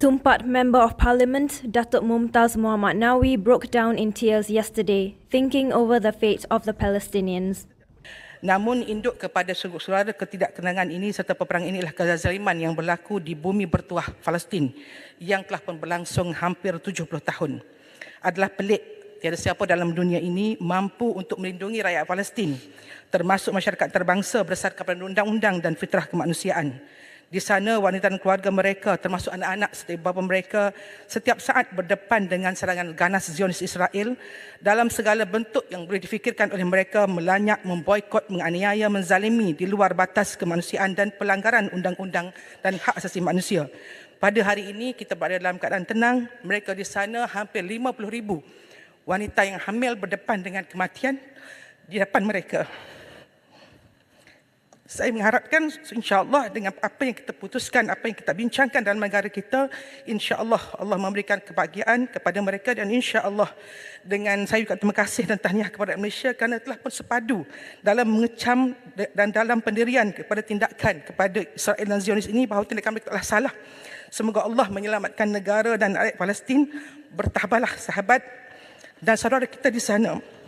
Tumpat Member of Parliament Datuk Mumtaz Muhammad Nawi broke down in tears yesterday, thinking over the fate of the Palestinians. Namun induk kepada seluruh suara ketidakkenangan ini serta peperangan ini inilah kezaliman yang berlaku di bumi bertuah Palestin yang telah pun berlangsung hampir 70 tahun. Adalah pelik tiada siapa dalam dunia ini mampu untuk melindungi rakyat Palestin termasuk masyarakat terbangsa berdasarkan undang-undang dan fitrah kemanusiaan. Di sana wanita dan keluarga mereka termasuk anak-anak setiap bapa mereka setiap saat berdepan dengan serangan ganas Zionis Israel dalam segala bentuk yang boleh difikirkan oleh mereka melanyak, memboikot, menganiaya, menzalimi di luar batas kemanusiaan dan pelanggaran undang-undang dan hak asasi manusia. Pada hari ini kita berada dalam keadaan tenang, mereka di sana hampir 50,000 wanita yang hamil berdepan dengan kematian di depan mereka saya mengharapkan insyaallah dengan apa yang kita putuskan apa yang kita bincangkan dalam negara kita insyaallah Allah memberikan kebahagiaan kepada mereka dan insyaallah dengan saya juga terima kasih dan tahniah kepada Malaysia kerana telah bersepadu dalam mengecam dan dalam pendirian kepada tindakan kepada Israel dan Zionis ini bahawa tindakan mereka telah salah semoga Allah menyelamatkan negara dan rakyat Palestin bertahbalah sahabat dan saudara kita di sana